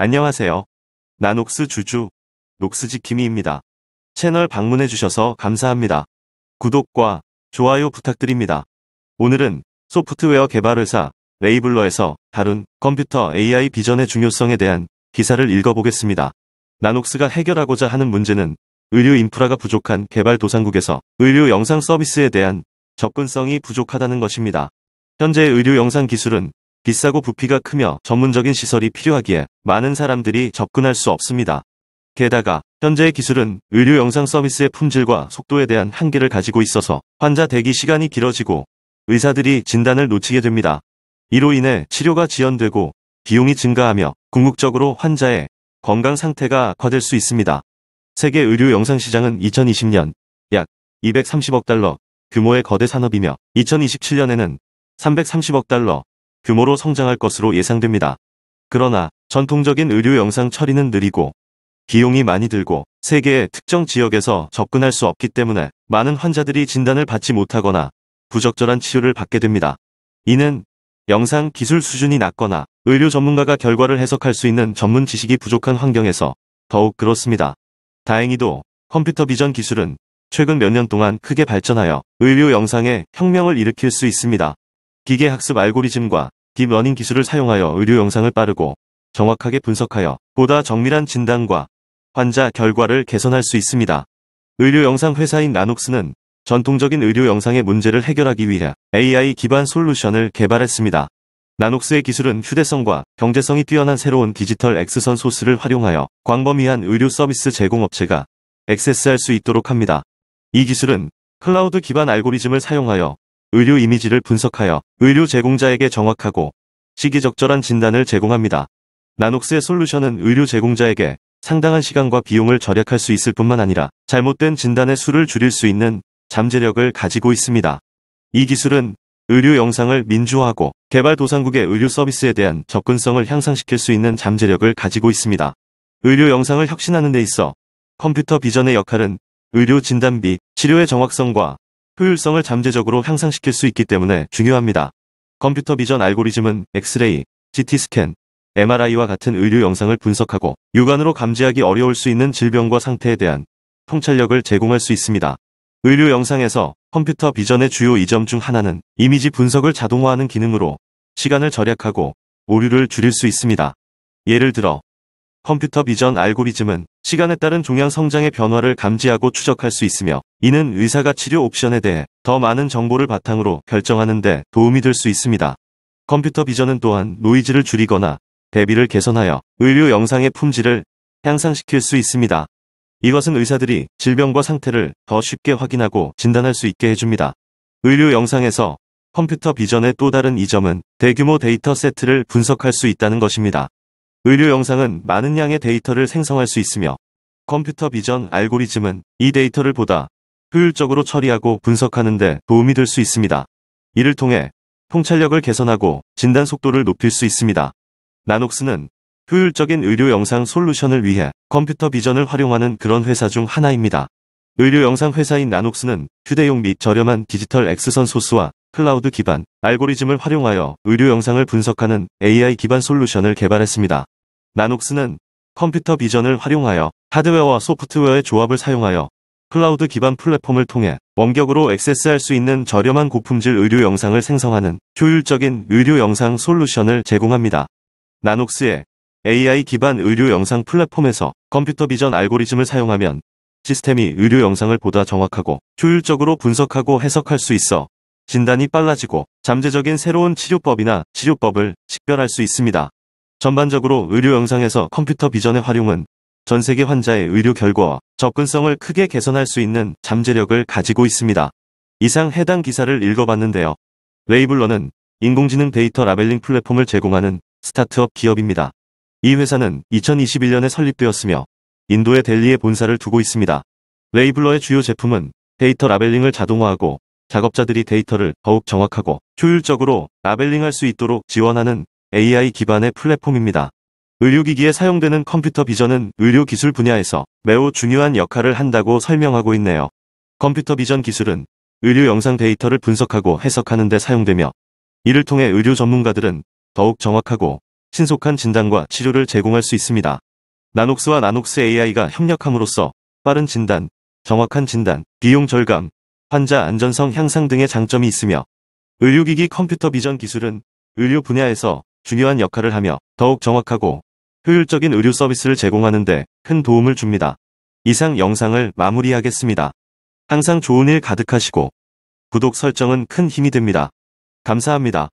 안녕하세요. 나 녹스 주주, 녹스지 김희입니다. 채널 방문해주셔서 감사합니다. 구독과 좋아요 부탁드립니다. 오늘은 소프트웨어 개발회사 레이블러에서 다룬 컴퓨터 AI 비전의 중요성에 대한 기사를 읽어보겠습니다. 나녹스가 해결하고자 하는 문제는 의류 인프라가 부족한 개발도상국에서 의료 영상 서비스에 대한 접근성이 부족하다는 것입니다. 현재 의료 영상 기술은 비싸고 부피가 크며 전문적인 시설이 필요하기에 많은 사람들이 접근할 수 없습니다. 게다가 현재의 기술은 의료 영상 서비스의 품질과 속도에 대한 한계를 가지고 있어서 환자 대기 시간이 길어지고 의사들이 진단을 놓치게 됩니다. 이로 인해 치료가 지연되고 비용이 증가하며 궁극적으로 환자의 건강 상태가 악화될 수 있습니다. 세계 의료 영상 시장은 2020년 약 230억 달러 규모의 거대 산업이며 2027년에는 330억 달러 규모로 성장할 것으로 예상됩니다. 그러나 전통적인 의료 영상 처리는 느리고 비용이 많이 들고 세계의 특정 지역에서 접근할 수 없기 때문에 많은 환자들이 진단을 받지 못하거나 부적절한 치료를 받게 됩니다. 이는 영상 기술 수준이 낮거나 의료 전문가가 결과를 해석할 수 있는 전문 지식이 부족한 환경에서 더욱 그렇습니다. 다행히도 컴퓨터 비전 기술은 최근 몇 년 동안 크게 발전하여 의료 영상에 혁명을 일으킬 수 있습니다. 기계 학습 알고리즘과 딥러닝 기술을 사용하여 의료 영상을 빠르고 정확하게 분석하여 보다 정밀한 진단과 환자 결과를 개선할 수 있습니다. 의료 영상 회사인 나녹스는 전통적인 의료 영상의 문제를 해결하기 위해 AI 기반 솔루션을 개발했습니다. 나녹스의 기술은 휴대성과 경제성이 뛰어난 새로운 디지털 X선 소스를 활용하여 광범위한 의료 서비스 제공업체가 액세스할 수 있도록 합니다. 이 기술은 클라우드 기반 알고리즘을 사용하여 의료 이미지를 분석하여 의료 제공자에게 정확하고 시기적절한 진단을 제공합니다. 나녹스의 솔루션은 의료 제공자에게 상당한 시간과 비용을 절약할 수 있을 뿐만 아니라 잘못된 진단의 수를 줄일 수 있는 잠재력을 가지고 있습니다. 이 기술은 의료 영상을 민주화하고 개발도상국의 의료 서비스에 대한 접근성을 향상시킬 수 있는 잠재력을 가지고 있습니다. 의료 영상을 혁신하는 데 있어 컴퓨터 비전의 역할은 의료 진단및 치료의 정확성과 효율성을 잠재적으로 향상시킬 수 있기 때문에 중요합니다. 컴퓨터 비전 알고리즘은 엑스레이, CT스캔, MRI와 같은 의료 영상을 분석하고 육안으로 감지하기 어려울 수 있는 질병과 상태에 대한 통찰력을 제공할 수 있습니다. 의료 영상에서 컴퓨터 비전의 주요 이점 중 하나는 이미지 분석을 자동화하는 기능으로 시간을 절약하고 오류를 줄일 수 있습니다. 예를 들어 컴퓨터 비전 알고리즘은 시간에 따른 종양 성장의 변화를 감지하고 추적할 수 있으며 이는 의사가 치료 옵션에 대해 더 많은 정보를 바탕으로 결정하는 데 도움이 될 수 있습니다. 컴퓨터 비전은 또한 노이즈를 줄이거나 대비를 개선하여 의료 영상의 품질을 향상시킬 수 있습니다. 이것은 의사들이 질병과 상태를 더 쉽게 확인하고 진단할 수 있게 해줍니다. 의료 영상에서 컴퓨터 비전의 또 다른 이점은 대규모 데이터 세트를 분석할 수 있다는 것입니다. 의료 영상은 많은 양의 데이터를 생성할 수 있으며 컴퓨터 비전 알고리즘은 이 데이터를 보다 효율적으로 처리하고 분석하는 데 도움이 될 수 있습니다. 이를 통해 통찰력을 개선하고 진단 속도를 높일 수 있습니다. 나녹스는 효율적인 의료 영상 솔루션을 위해 컴퓨터 비전을 활용하는 그런 회사 중 하나입니다. 의료 영상 회사인 나녹스는 휴대용 및 저렴한 디지털 엑스선 소스와 클라우드 기반 알고리즘을 활용하여 의료 영상을 분석하는 AI 기반 솔루션을 개발했습니다. 나녹스는 컴퓨터 비전을 활용하여 하드웨어와 소프트웨어의 조합을 사용하여 클라우드 기반 플랫폼을 통해 원격으로 액세스할 수 있는 저렴한 고품질 의료 영상을 생성하는 효율적인 의료 영상 솔루션을 제공합니다. 나녹스의 AI 기반 의료 영상 플랫폼에서 컴퓨터 비전 알고리즘을 사용하면 시스템이 의료 영상을 보다 정확하고 효율적으로 분석하고 해석할 수 있어 진단이 빨라지고 잠재적인 새로운 치료법이나 치료법을 식별할 수 있습니다. 전반적으로 의료 영상에서 컴퓨터 비전의 활용은 전 세계 환자의 의료 결과와 접근성을 크게 개선할 수 있는 잠재력을 가지고 있습니다. 이상 해당 기사를 읽어봤는데요. 레이블러는 인공지능 데이터 라벨링 플랫폼을 제공하는 스타트업 기업입니다. 이 회사는 2021년에 설립되었으며 인도의 델리에 본사를 두고 있습니다. 레이블러의 주요 제품은 데이터 라벨링을 자동화하고 작업자들이 데이터를 더욱 정확하고 효율적으로 라벨링할 수 있도록 지원하는 AI 기반의 플랫폼입니다. 의료기기에 사용되는 컴퓨터 비전은 의료기술 분야에서 매우 중요한 역할을 한다고 설명하고 있네요. 컴퓨터 비전 기술은 의료 영상 데이터를 분석하고 해석하는 데 사용되며 이를 통해 의료 전문가들은 더욱 정확하고 신속한 진단과 치료를 제공할 수 있습니다. 나녹스와 나녹스 AI가 협력함으로써 빠른 진단, 정확한 진단, 비용 절감, 환자 안전성 향상 등의 장점이 있으며 의료기기 컴퓨터 비전 기술은 의료 분야에서 중요한 역할을 하며 더욱 정확하고 효율적인 의료 서비스를 제공하는 데 큰 도움을 줍니다. 이상 영상을 마무리하겠습니다. 항상 좋은 일 가득하시고 구독 설정은 큰 힘이 됩니다. 감사합니다.